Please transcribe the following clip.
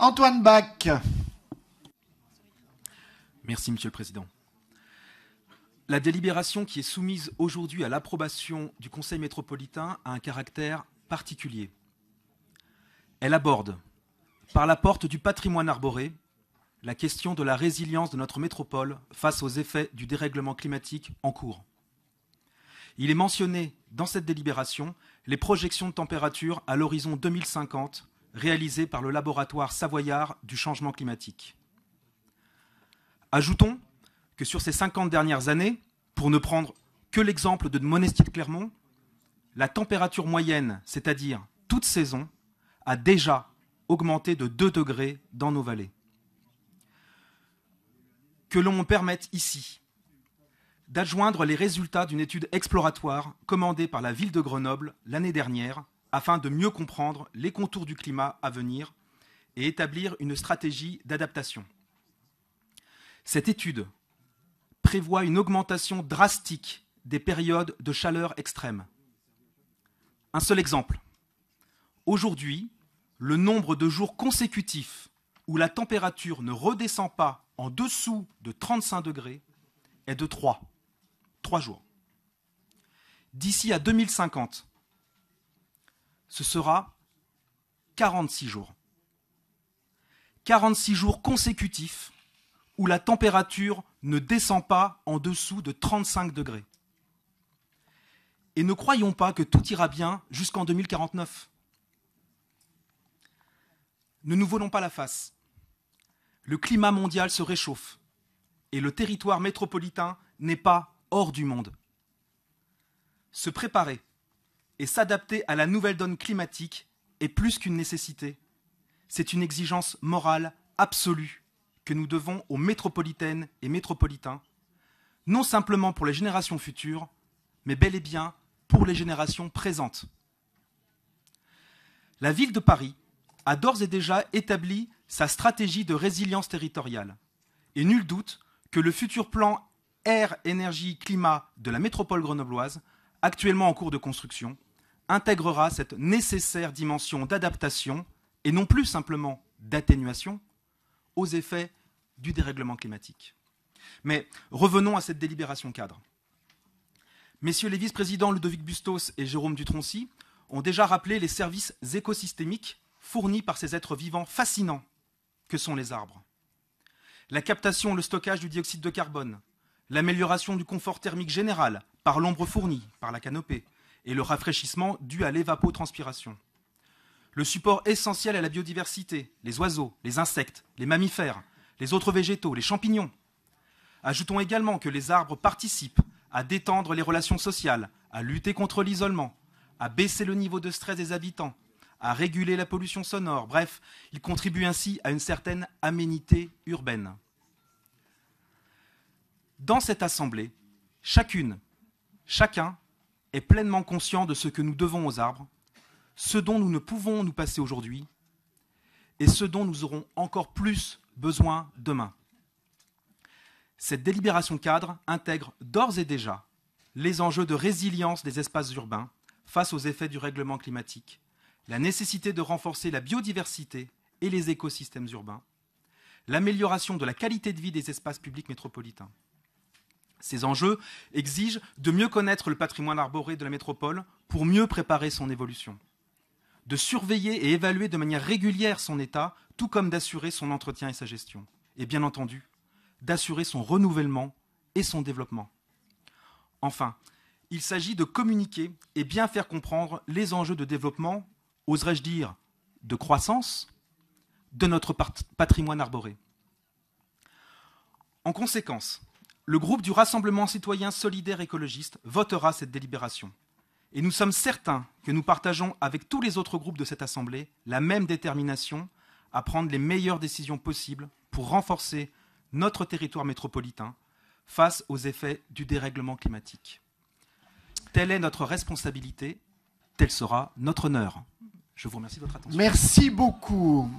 Antoine Bach. Merci, Monsieur le Président. La délibération qui est soumise aujourd'hui à l'approbation du Conseil métropolitain a un caractère particulier. Elle aborde, par la porte du patrimoine arboré, la question de la résilience de notre métropole face aux effets du dérèglement climatique en cours. Il est mentionné dans cette délibération les projections de température à l'horizon 2050 réalisé par le laboratoire savoyard du changement climatique. Ajoutons que sur ces 50 dernières années, pour ne prendre que l'exemple de Monestier-Clermont, de la température moyenne, c'est-à-dire toute saison, a déjà augmenté de 2 degrés dans nos vallées. Que l'on permette ici d'adjoindre les résultats d'une étude exploratoire commandée par la ville de Grenoble l'année dernière afin de mieux comprendre les contours du climat à venir et établir une stratégie d'adaptation. Cette étude prévoit une augmentation drastique des périodes de chaleur extrême. Un seul exemple. Aujourd'hui, le nombre de jours consécutifs où la température ne redescend pas en dessous de 35 degrés est de 3. 3 jours. D'ici à 2050, ce sera 46 jours. 46 jours consécutifs où la température ne descend pas en dessous de 35 degrés. Et ne croyons pas que tout ira bien jusqu'en 2049. Ne nous volons pas la face. Le climat mondial se réchauffe et le territoire métropolitain n'est pas hors du monde. Se préparer, et s'adapter à la nouvelle donne climatique est plus qu'une nécessité. C'est une exigence morale absolue que nous devons aux métropolitaines et métropolitains, non simplement pour les générations futures, mais bel et bien pour les générations présentes. La ville de Paris a d'ores et déjà établi sa stratégie de résilience territoriale. Et nul doute que le futur plan air, énergie, climat de la métropole grenobloise, actuellement en cours de construction, intégrera cette nécessaire dimension d'adaptation, et non plus simplement d'atténuation, aux effets du dérèglement climatique. Mais revenons à cette délibération cadre. Messieurs les vice-présidents Ludovic Bustos et Jérôme Dutroncy ont déjà rappelé les services écosystémiques fournis par ces êtres vivants fascinants que sont les arbres. La captation, et le stockage du dioxyde de carbone, l'amélioration du confort thermique général par l'ombre fournie, par la canopée, et le rafraîchissement dû à l'évapotranspiration. Le support essentiel à la biodiversité, les oiseaux, les insectes, les mammifères, les autres végétaux, les champignons. Ajoutons également que les arbres participent à détendre les relations sociales, à lutter contre l'isolement, à baisser le niveau de stress des habitants, à réguler la pollution sonore. Bref, ils contribuent ainsi à une certaine aménité urbaine. Dans cette assemblée, chacune, chacun est pleinement conscient de ce que nous devons aux arbres, ce dont nous ne pouvons nous passer aujourd'hui et ce dont nous aurons encore plus besoin demain. Cette délibération cadre intègre d'ores et déjà les enjeux de résilience des espaces urbains face aux effets du règlement climatique, la nécessité de renforcer la biodiversité et les écosystèmes urbains, l'amélioration de la qualité de vie des espaces publics métropolitains. Ces enjeux exigent de mieux connaître le patrimoine arboré de la métropole pour mieux préparer son évolution, de surveiller et évaluer de manière régulière son état, tout comme d'assurer son entretien et sa gestion, et bien entendu, d'assurer son renouvellement et son développement. Enfin, il s'agit de communiquer et bien faire comprendre les enjeux de développement, oserais-je dire, de croissance, de notre patrimoine arboré. En conséquence, le groupe du Rassemblement citoyen solidaire écologiste votera cette délibération. Et nous sommes certains que nous partageons avec tous les autres groupes de cette Assemblée la même détermination à prendre les meilleures décisions possibles pour renforcer notre territoire métropolitain face aux effets du dérèglement climatique. Telle est notre responsabilité, tel sera notre honneur. Je vous remercie de votre attention. Merci beaucoup.